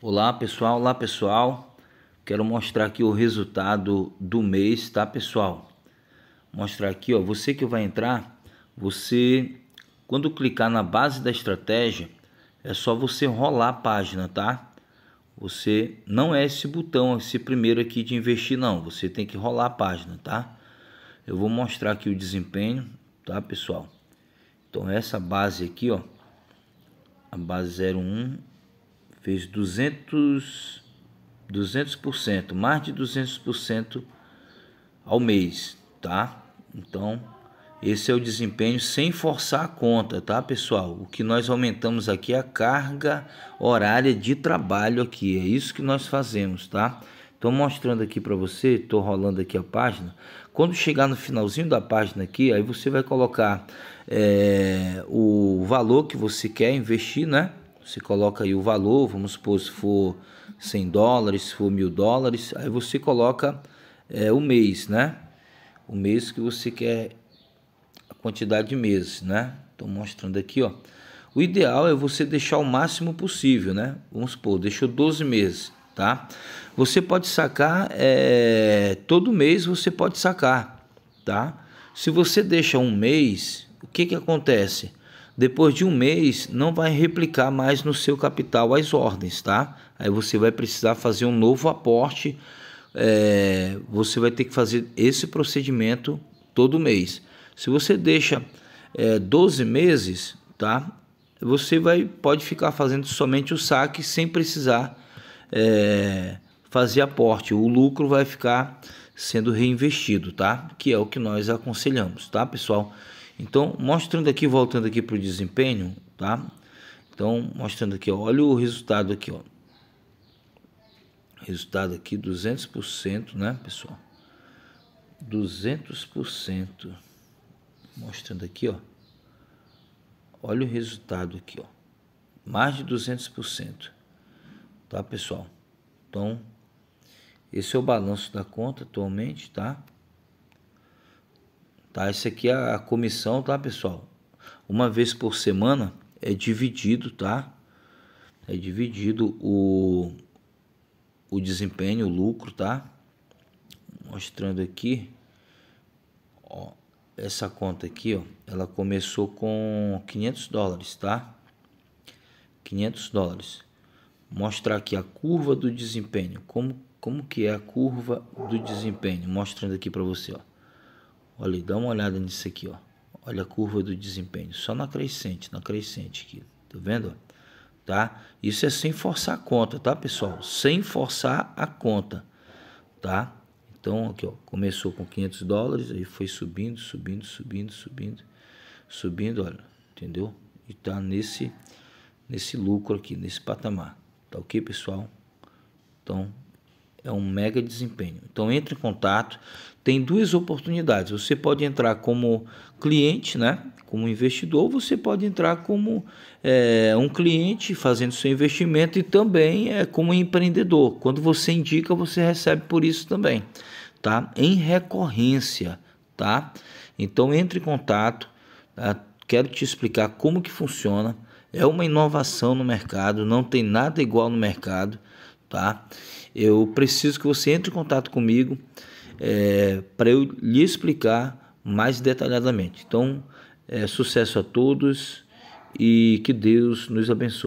Olá pessoal, olá pessoal. Quero mostrar aqui o resultado do mês, tá pessoal? Mostrar aqui, ó, você que vai entrar, você quando clicar na base da estratégia, é só você rolar a página, tá? Você não é esse botão, esse primeiro aqui de investir não, você tem que rolar a página, tá? Eu vou mostrar aqui o desempenho, tá, pessoal? Então essa base aqui, ó, a base 01 fez 200, 200%, mais de 200% ao mês, tá? Então, esse é o desempenho sem forçar a conta, tá, pessoal? O que nós aumentamos aqui é a carga horária de trabalho aqui, é isso que nós fazemos, tá? Estou mostrando aqui para você, estou rolando aqui a página. Quando chegar no finalzinho da página aqui, aí você vai colocar é, o valor que você quer investir, né? Você coloca aí o valor, vamos supor, se for 100 dólares, se for mil dólares, aí você coloca é, o mês, né? O mês que você quer, a quantidade de meses, né? Estou mostrando aqui, ó. O ideal é você deixar o máximo possível, né? Vamos supor, deixou 12 meses, tá? Você pode sacar, é, todo mês você pode sacar, tá? Se você deixa um mês, o que que acontece? Depois de um mês, não vai replicar mais no seu capital as ordens, tá? Aí você vai precisar fazer um novo aporte. É, você vai ter que fazer esse procedimento todo mês. Se você deixa é, eh, 12 meses, tá? Você vai, pode ficar fazendo somente o saque sem precisar é, fazer aporte. O lucro vai ficar sendo reinvestido, tá? Que é o que nós aconselhamos, tá, pessoal? Então, mostrando aqui, voltando aqui para o desempenho, tá? Então, mostrando aqui, ó, olha o resultado aqui, ó. Resultado aqui, 200%, né, pessoal? 200%. Mostrando aqui, ó. Olha o resultado aqui, ó. Mais de 200%. Tá, pessoal? Então, esse é o balanço da conta atualmente, tá? Tá? Isso aqui é a comissão, tá, pessoal? Uma vez por semana é dividido, tá? É dividido o, o desempenho, o lucro, tá? Mostrando aqui, ó, essa conta aqui, ó, ela começou com 500 dólares, tá? 500 dólares. Mostrar aqui a curva do desempenho, como como que é a curva do desempenho, mostrando aqui para você, ó. Olha, dá uma olhada nisso aqui, ó. Olha a curva do desempenho, só na crescente, na crescente aqui, tá vendo? Tá? Isso é sem forçar a conta, tá, pessoal? Sem forçar a conta, tá? Então, aqui, ó, começou com 500 dólares, aí foi subindo, subindo, subindo, subindo, subindo, olha, entendeu? E tá nesse nesse lucro aqui, nesse patamar. Tá OK, pessoal? Então, é um mega desempenho. Então entre em contato, tem duas oportunidades. Você pode entrar como cliente, né? Como investidor, você pode entrar como é, um cliente fazendo seu investimento e também é, como empreendedor. Quando você indica, você recebe por isso também, tá? Em recorrência, tá? Então entre em contato. Tá? Quero te explicar como que funciona. É uma inovação no mercado, não tem nada igual no mercado tá? Eu preciso que você entre em contato comigo é, para eu lhe explicar mais detalhadamente. Então, é, sucesso a todos e que Deus nos abençoe.